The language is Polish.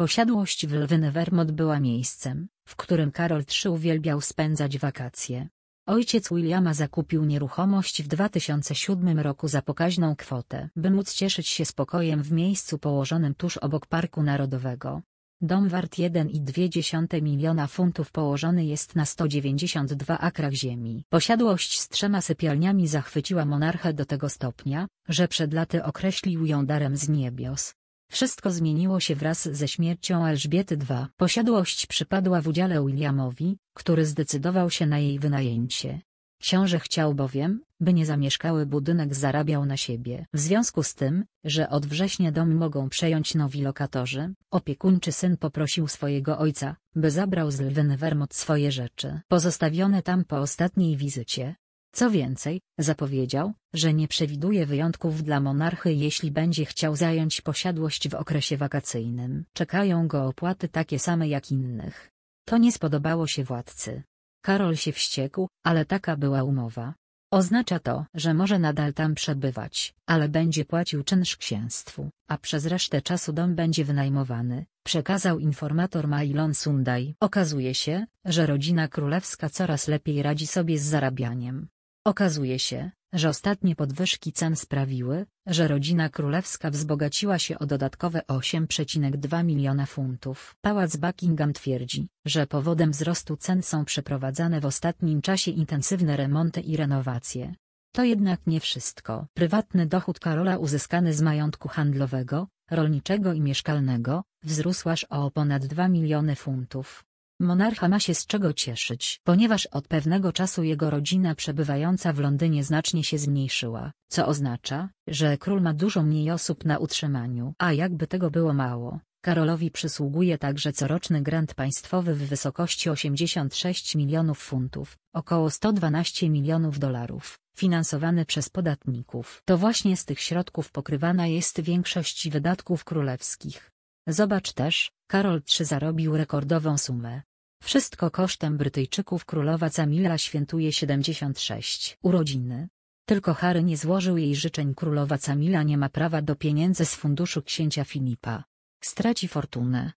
Posiadłość w Lwyn Vermont była miejscem, w którym Karol III uwielbiał spędzać wakacje. Ojciec Williama zakupił nieruchomość w 2007 roku za pokaźną kwotę, by móc cieszyć się spokojem w miejscu położonym tuż obok Parku Narodowego. Dom wart 1,2 miliona funtów położony jest na 192 akrach ziemi. Posiadłość z trzema sypialniami zachwyciła monarchę do tego stopnia, że przed laty określił ją darem z niebios. Wszystko zmieniło się wraz ze śmiercią Elżbiety II. Posiadłość przypadła w udziale Williamowi, który zdecydował się na jej wynajęcie. Książę chciał bowiem, by niezamieszkały budynek zarabiał na siebie. W związku z tym, że od września dom mogą przejąć nowi lokatorzy, opiekuńczy syn poprosił swojego ojca, by zabrał z Lwenwermot swoje rzeczy. Pozostawione tam po ostatniej wizycie, co więcej, zapowiedział, że nie przewiduje wyjątków dla monarchy jeśli będzie chciał zająć posiadłość w okresie wakacyjnym. Czekają go opłaty takie same jak innych. To nie spodobało się władcy. Karol się wściekł, ale taka była umowa. Oznacza to, że może nadal tam przebywać, ale będzie płacił czynsz księstwu, a przez resztę czasu dom będzie wynajmowany, przekazał informator Mailon Sundaj. Okazuje się, że rodzina królewska coraz lepiej radzi sobie z zarabianiem. Okazuje się, że ostatnie podwyżki cen sprawiły, że rodzina królewska wzbogaciła się o dodatkowe 8,2 miliona funtów. Pałac Buckingham twierdzi, że powodem wzrostu cen są przeprowadzane w ostatnim czasie intensywne remonty i renowacje. To jednak nie wszystko. Prywatny dochód Karola uzyskany z majątku handlowego, rolniczego i mieszkalnego, wzrósł aż o ponad 2 miliony funtów. Monarcha ma się z czego cieszyć, ponieważ od pewnego czasu jego rodzina przebywająca w Londynie znacznie się zmniejszyła, co oznacza, że król ma dużo mniej osób na utrzymaniu. A jakby tego było mało, Karolowi przysługuje także coroczny grant państwowy w wysokości 86 milionów funtów, około 112 milionów dolarów, finansowany przez podatników. To właśnie z tych środków pokrywana jest większość wydatków królewskich. Zobacz też, Karol III zarobił rekordową sumę wszystko kosztem Brytyjczyków królowa Camilla świętuje 76 urodziny. Tylko Harry nie złożył jej życzeń królowa Camilla nie ma prawa do pieniędzy z funduszu księcia Filipa. Straci fortunę.